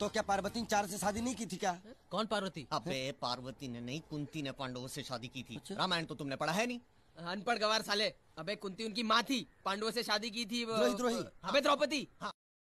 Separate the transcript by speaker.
Speaker 1: तो क्या पार्वती ने चार से शादी नहीं की थी क्या हाँ?
Speaker 2: कौन पार्वती अबे हाँ, पार्वती ने नहीं कुंती ने पांडवों से शादी की थी अच्छा? रामायण तो तुमने पढ़ा है नहीं अनपढ़ गवार साले अबे कुंती उनकी माँ थी पांडवों से शादी की थी द्रोही द्रोही अबे द्रौपदी हाँ।